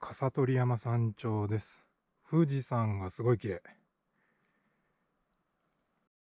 笠取山山頂です。富士山がすごい綺麗。